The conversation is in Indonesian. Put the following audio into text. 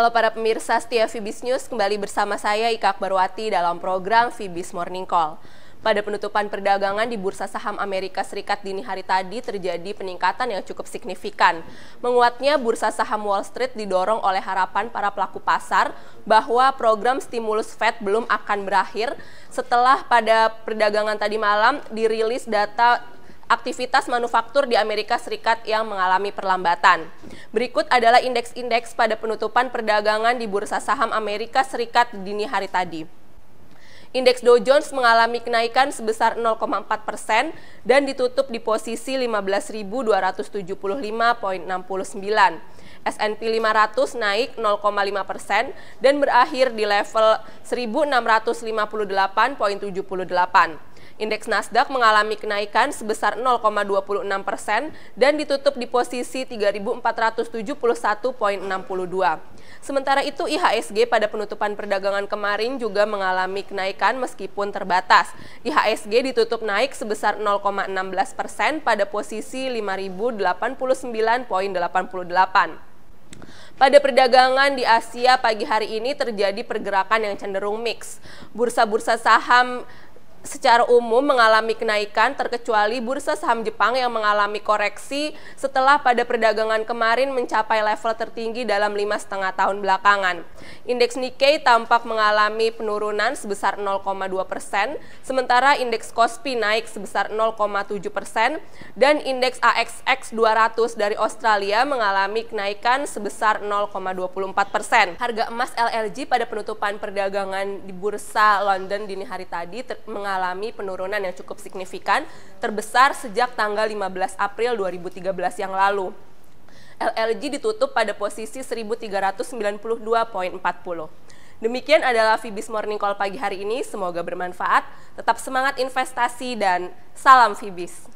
Halo para pemirsa setia Vibis News, kembali bersama saya Ika Akbarwati dalam program Vibis Morning Call. Pada penutupan perdagangan di Bursa Saham Amerika Serikat dini hari tadi terjadi peningkatan yang cukup signifikan. Menguatnya Bursa Saham Wall Street didorong oleh harapan para pelaku pasar bahwa program stimulus Fed belum akan berakhir setelah pada perdagangan tadi malam dirilis data aktivitas manufaktur di Amerika Serikat yang mengalami perlambatan. Berikut adalah indeks-indeks pada penutupan perdagangan di Bursa Saham Amerika Serikat dini hari tadi. Indeks Dow Jones mengalami kenaikan sebesar 0,4 persen dan ditutup di posisi 15.275.69. S&P 500 naik 0,5 persen dan berakhir di level 1658.78. Indeks Nasdaq mengalami kenaikan sebesar 0,26 persen dan ditutup di posisi 3.471.62. Sementara itu IHSG pada penutupan perdagangan kemarin juga mengalami kenaikan meskipun terbatas. IHSG ditutup naik sebesar 0,16 persen pada posisi 5.089.88. Pada perdagangan di Asia pagi hari ini terjadi pergerakan yang cenderung mix. Bursa-bursa saham secara umum mengalami kenaikan terkecuali bursa saham Jepang yang mengalami koreksi setelah pada perdagangan kemarin mencapai level tertinggi dalam lima setengah tahun belakangan. Indeks Nikkei tampak mengalami penurunan sebesar 0,2 persen, sementara indeks Kospi naik sebesar 0,7 persen, dan indeks AXX 200 dari Australia mengalami kenaikan sebesar 0,24 persen. Harga emas LRG pada penutupan perdagangan di bursa London dini hari tadi mengalami mengalami penurunan yang cukup signifikan, terbesar sejak tanggal 15 April 2013 yang lalu. LLG ditutup pada posisi 1392.40. Demikian adalah Fibis Morning Call pagi hari ini. Semoga bermanfaat. Tetap semangat investasi dan salam Fibis.